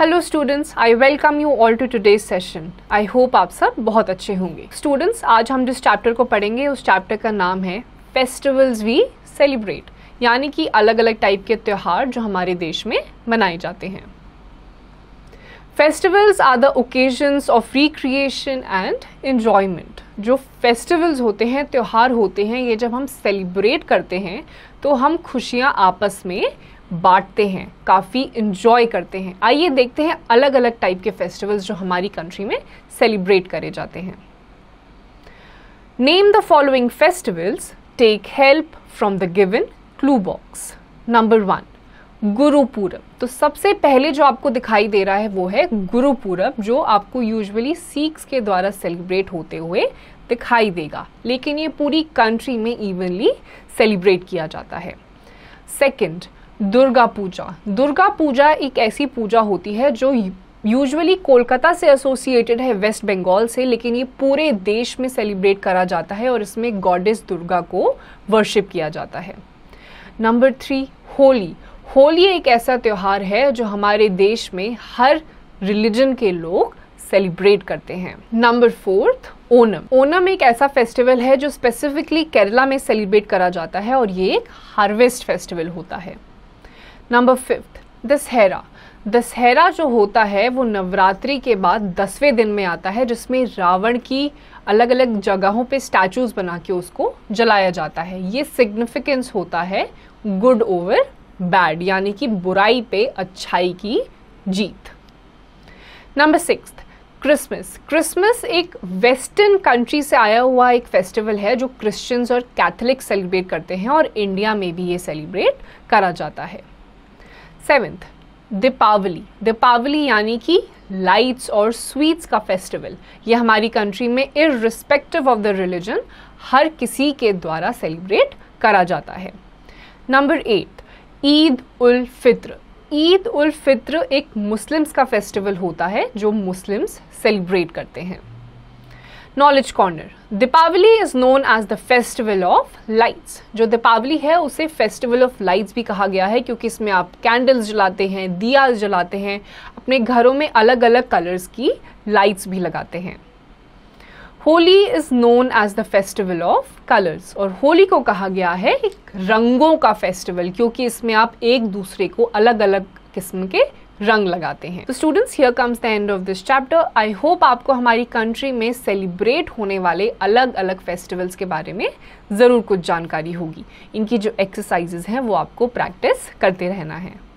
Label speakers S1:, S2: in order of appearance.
S1: hello students I welcome you all to today session I hope आप सब बहुत अच्छे होंगे स्टूडेंट्स आज हम जिस चैप्टर को पढ़ेंगे उस चैप्टर का नाम है फेस्टिवल्स वी सेलिब्रेट यानी कि अलग अलग टाइप के त्यौहार जो हमारे देश में मनाए जाते हैं festivals are the occasions of recreation and enjoyment जो फेस्टिवल्स होते हैं त्यौहार होते हैं ये जब हम सेलिब्रेट करते हैं तो हम खुशियाँ आपस में बांटते हैं काफ़ी इन्जॉय करते हैं आइए देखते हैं अलग अलग टाइप के फेस्टिवल्स जो हमारी कंट्री में सेलिब्रेट करे जाते हैं name the following festivals take help from the given clue box number one Gurpurab तो सबसे पहले जो आपको दिखाई दे रहा है वो है गुरुपूरब जो आपको यूजुअली सिख्स के द्वारा सेलिब्रेट होते हुए दिखाई देगा लेकिन ये पूरी कंट्री में इवनली सेलिब्रेट किया जाता है सेकंड दुर्गा पूजा दुर्गा पूजा एक ऐसी पूजा होती है जो यूजुअली कोलकाता से एसोसिएटेड है वेस्ट बंगाल से लेकिन ये पूरे देश में सेलिब्रेट करा जाता है और इसमें गॉडेस दुर्गा को वर्शिप किया जाता है नंबर थ्री होली होली एक ऐसा त्यौहार है जो हमारे देश में हर रिलीजन के लोग सेलिब्रेट करते हैं नंबर फोर्थ ओनम ओनम एक ऐसा फेस्टिवल है जो स्पेसिफिकली केरला में सेलिब्रेट करा जाता है और ये एक हार्वेस्ट फेस्टिवल होता है नंबर फिफ्थ दशहरा दशहरा जो होता है वो नवरात्रि के बाद दसवें दिन में आता है जिसमें रावण की अलग अलग जगहों पे स्टैचूज बना के उसको जलाया जाता है ये सिग्निफिकेंस होता है गुड ओवर बैड यानी कि बुराई पे अच्छाई की जीत नंबर सिक्स क्रिसमस क्रिसमस एक वेस्टर्न कंट्री से आया हुआ एक फेस्टिवल है जो क्रिश्चियंस और कैथलिक सेलिब्रेट करते हैं और इंडिया में भी ये सेलिब्रेट करा जाता है सेवेंथ दीपावली दीपावली यानी कि लाइट्स और स्वीट्स का फेस्टिवल ये हमारी कंट्री में इरिस्पेक्टिव ऑफ द रिलीजन हर किसी के द्वारा सेलिब्रेट करा जाता है नंबर एट ईद उल फित्र ईद उल फित्र एक मुस्लिम्स का फेस्टिवल होता है जो मुस्लिम्स सेलिब्रेट करते हैं knowledge corner Deepavali is known as the festival of lights जो दीपावली है उसे फेस्टिवल ऑफ लाइट्स भी कहा गया है क्योंकि इसमें आप कैंडल्स जलाते हैं दिया जलाते हैं अपने घरों में अलग अलग कलर्स की लाइट्स भी लगाते हैं Holi is known as the festival of colours और होली को कहा गया है एक रंगों का फेस्टिवल क्योंकि इसमें आप एक दूसरे को अलग अलग किस्म के रंग लगाते हैं तो students here comes the end of this chapter I hope आपको हमारी कंट्री में सेलिब्रेट होने वाले अलग अलग फेस्टिवल्स के बारे में ज़रूर कुछ जानकारी होगी इनकी जो एक्सरसाइजेज हैं वो आपको प्रैक्टिस करते रहना है